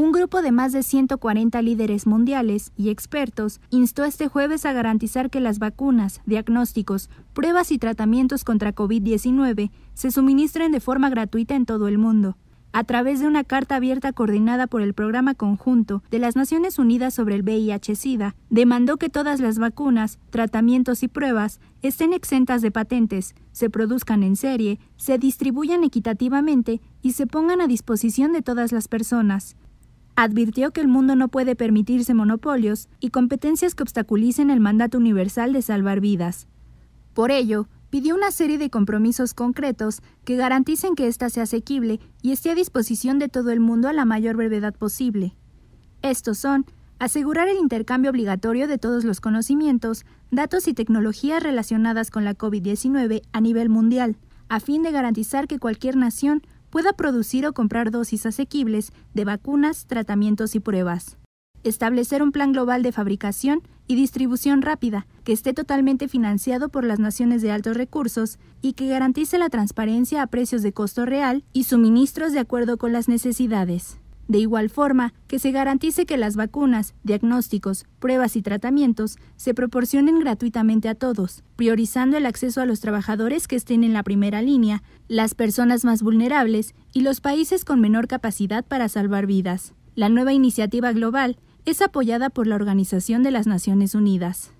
Un grupo de más de 140 líderes mundiales y expertos instó este jueves a garantizar que las vacunas, diagnósticos, pruebas y tratamientos contra COVID-19 se suministren de forma gratuita en todo el mundo a través de una carta abierta coordinada por el Programa Conjunto de las Naciones Unidas sobre el VIH-Sida, demandó que todas las vacunas, tratamientos y pruebas estén exentas de patentes, se produzcan en serie, se distribuyan equitativamente y se pongan a disposición de todas las personas advirtió que el mundo no puede permitirse monopolios y competencias que obstaculicen el mandato universal de salvar vidas. Por ello, pidió una serie de compromisos concretos que garanticen que ésta sea asequible y esté a disposición de todo el mundo a la mayor brevedad posible. Estos son asegurar el intercambio obligatorio de todos los conocimientos, datos y tecnologías relacionadas con la COVID-19 a nivel mundial, a fin de garantizar que cualquier nación pueda producir o comprar dosis asequibles de vacunas, tratamientos y pruebas. Establecer un plan global de fabricación y distribución rápida que esté totalmente financiado por las naciones de altos recursos y que garantice la transparencia a precios de costo real y suministros de acuerdo con las necesidades. De igual forma, que se garantice que las vacunas, diagnósticos, pruebas y tratamientos se proporcionen gratuitamente a todos, priorizando el acceso a los trabajadores que estén en la primera línea, las personas más vulnerables y los países con menor capacidad para salvar vidas. La nueva iniciativa global es apoyada por la Organización de las Naciones Unidas.